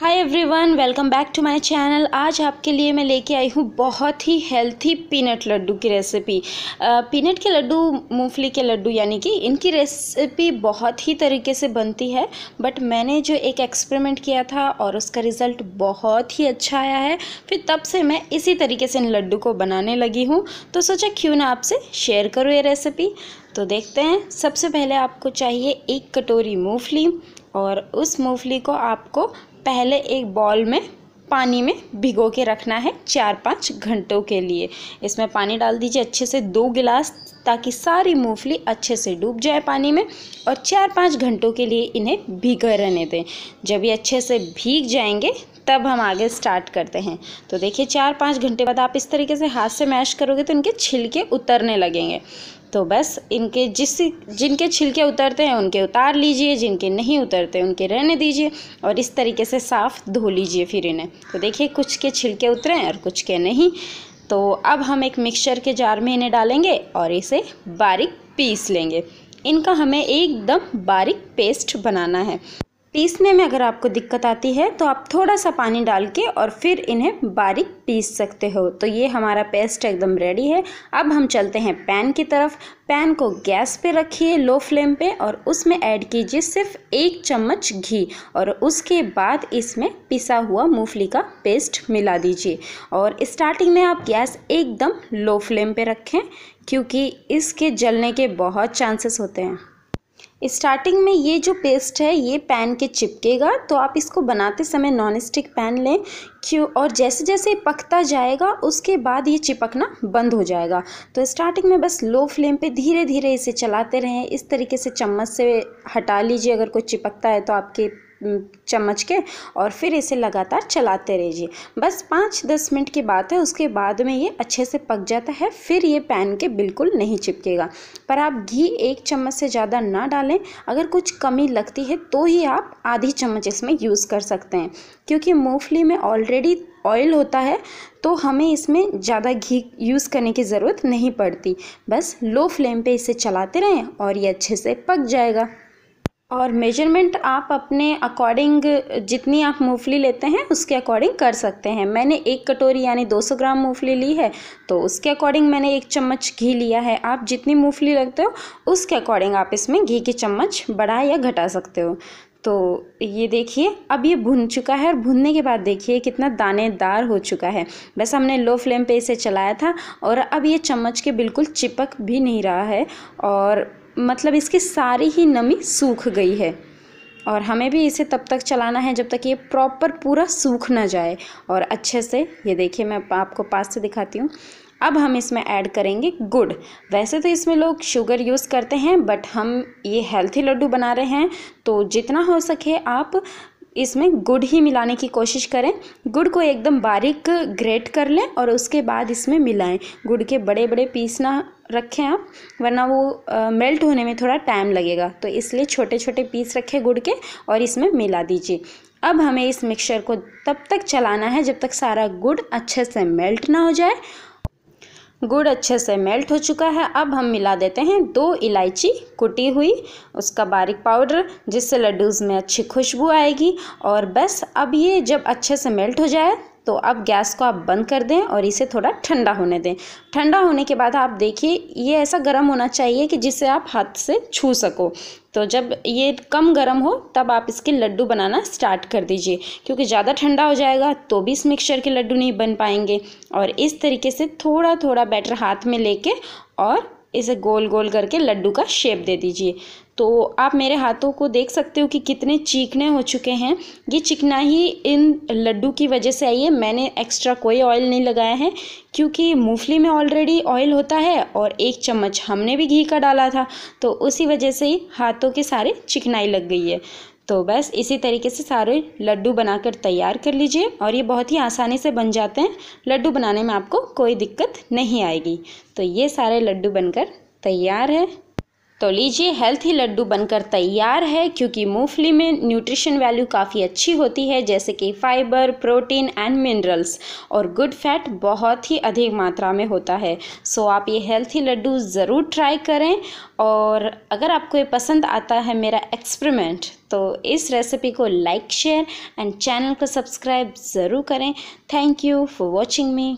hi everyone welcome back to my channel आज आपके लिए मैं लेके आई हूँ बहुत ही हेल्थी पीनट लड्डू की रेसिपी पीनट के लड्डू मूंगफली के लड्डू यानी कि इनकी रेसिपी बहुत ही तरीके से बनती है बट मैंने जो एक एक्सपेरिमेंट किया था और उसका रिज़ल्ट बहुत ही अच्छा आया है फिर तब से मैं इसी तरीके से इन लड्डू को बनाने लगी हूँ तो सोचा क्यों ना आपसे शेयर करूँ ये रेसिपी तो देखते हैं सबसे पहले आपको चाहिए एक कटोरी मूँगफली और उस मूंगफली को आपको पहले एक बॉल में पानी में भिगो के रखना है चार पाँच घंटों के लिए इसमें पानी डाल दीजिए अच्छे से दो गिलास ताकि सारी मूंगफली अच्छे से डूब जाए पानी में और चार पाँच घंटों के लिए इन्हें भीगा रहने दें जब ये अच्छे से भीग जाएंगे तब हम आगे स्टार्ट करते हैं तो देखिए चार पाँच घंटे बाद आप इस तरीके से हाथ से मैश करोगे तो इनके छिलके उतरने लगेंगे तो बस इनके जिस जिनके छिलके उतरते हैं उनके उतार लीजिए जिनके नहीं उतरते उनके रहने दीजिए और इस तरीके से साफ़ धो लीजिए फिर इन्हें तो देखिए कुछ के छिलके उतरे हैं और कुछ के नहीं तो अब हम एक मिक्सचर के जार में इन्हें डालेंगे और इसे बारीक पीस लेंगे इनका हमें एकदम बारीक पेस्ट बनाना है पीसने में अगर आपको दिक्कत आती है तो आप थोड़ा सा पानी डाल के और फिर इन्हें बारीक पीस सकते हो तो ये हमारा पेस्ट एकदम रेडी है अब हम चलते हैं पैन की तरफ पैन को गैस पे रखिए लो फ्लेम पे और उसमें ऐड कीजिए सिर्फ एक चम्मच घी और उसके बाद इसमें पिसा हुआ मूंगफली का पेस्ट मिला दीजिए और स्टार्टिंग में आप गैस एकदम लो फ्लेम पर रखें क्योंकि इसके जलने के बहुत चांसेस होते हैं स्टार्टिंग में ये जो पेस्ट है ये पैन के चिपकेगा तो आप इसको बनाते समय नॉन स्टिक पैन लें क्यों और जैसे जैसे पकता जाएगा उसके बाद ये चिपकना बंद हो जाएगा तो स्टार्टिंग में बस लो फ्लेम पे धीरे धीरे इसे चलाते रहें इस तरीके से चम्मच से हटा लीजिए अगर कोई चिपकता है तो आपके चम्मच के और फिर इसे लगातार चलाते रहिए बस पाँच दस मिनट की बात है उसके बाद में ये अच्छे से पक जाता है फिर ये पैन के बिल्कुल नहीं चिपकेगा पर आप घी एक चम्मच से ज़्यादा ना डालें अगर कुछ कमी लगती है तो ही आप आधी चम्मच इसमें यूज़ कर सकते हैं क्योंकि मूंगफली में ऑलरेडी ऑयल होता है तो हमें इसमें ज़्यादा घी यूज़ करने की ज़रूरत नहीं पड़ती बस लो फ्लेम पे इसे चलाते रहें और ये अच्छे से पक जाएगा और मेजरमेंट आप अपने अकॉर्डिंग जितनी आप मूंगफली लेते हैं उसके अकॉर्डिंग कर सकते हैं मैंने एक कटोरी यानी 200 ग्राम मूंगफली ली है तो उसके अकॉर्डिंग मैंने एक चम्मच घी लिया है आप जितनी मूंगफली रखते हो उसके अकॉर्डिंग आप इसमें घी की चम्मच बढ़ा या घटा सकते हो तो ये देखिए अब ये भुन चुका है और भुनने के बाद देखिए कितना दानेदार हो चुका है बस हमने लो फ्लेम पर इसे चलाया था और अब ये चम्मच के बिल्कुल चिपक भी नहीं रहा है और मतलब इसकी सारी ही नमी सूख गई है और हमें भी इसे तब तक चलाना है जब तक ये प्रॉपर पूरा सूख ना जाए और अच्छे से ये देखिए मैं आपको पास से दिखाती हूँ अब हम इसमें ऐड करेंगे गुड़ वैसे तो इसमें लोग शुगर यूज़ करते हैं बट हम ये हेल्थी लड्डू बना रहे हैं तो जितना हो सके आप इसमें गुड़ ही मिलाने की कोशिश करें गुड़ को एकदम बारीक ग्रेट कर लें और उसके बाद इसमें मिलाएं गुड़ के बड़े बड़े पीस ना रखें आप वरना वो आ, मेल्ट होने में थोड़ा टाइम लगेगा तो इसलिए छोटे छोटे पीस रखें गुड़ के और इसमें मिला दीजिए अब हमें इस मिक्सचर को तब तक चलाना है जब तक सारा गुड़ अच्छे से मेल्ट ना हो जाए गुड़ अच्छे से मेल्ट हो चुका है अब हम मिला देते हैं दो इलायची कुटी हुई उसका बारीक पाउडर जिससे लड्डूज़ में अच्छी खुशबू आएगी और बस अब ये जब अच्छे से मेल्ट हो जाए तो अब गैस को आप बंद कर दें और इसे थोड़ा ठंडा होने दें ठंडा होने के बाद आप देखिए ये ऐसा गर्म होना चाहिए कि जिसे आप हाथ से छू सको तो जब ये कम गर्म हो तब आप इसके लड्डू बनाना स्टार्ट कर दीजिए क्योंकि ज़्यादा ठंडा हो जाएगा तो भी इस मिक्सचर के लड्डू नहीं बन पाएंगे और इस तरीके से थोड़ा थोड़ा बैटर हाथ में लेके और इसे गोल गोल करके लड्डू का शेप दे दीजिए तो आप मेरे हाथों को देख सकते हो कि कितने चीकने हो चुके हैं ये ही इन लड्डू की वजह से आई है मैंने एक्स्ट्रा कोई ऑयल नहीं लगाया है क्योंकि मूंगफली में ऑलरेडी ऑयल होता है और एक चम्मच हमने भी घी का डाला था तो उसी वजह से ही हाथों के सारे चिकनाई लग गई है तो बस इसी तरीके से सारे लड्डू बनाकर तैयार कर लीजिए और ये बहुत ही आसानी से बन जाते हैं लड्डू बनाने में आपको कोई दिक्कत नहीं आएगी तो ये सारे लड्डू बनकर तैयार है तो लीजिए हेल्थी लड्डू बनकर तैयार है क्योंकि मूंगफली में न्यूट्रिशन वैल्यू काफ़ी अच्छी होती है जैसे कि फाइबर प्रोटीन एंड मिनरल्स और गुड फैट बहुत ही अधिक मात्रा में होता है सो आप ये हेल्थी लड्डू ज़रूर ट्राई करें और अगर आपको ये पसंद आता है मेरा एक्सपेरिमेंट तो इस रेसिपी को लाइक शेयर एंड चैनल को सब्सक्राइब ज़रूर करें thank you for watching me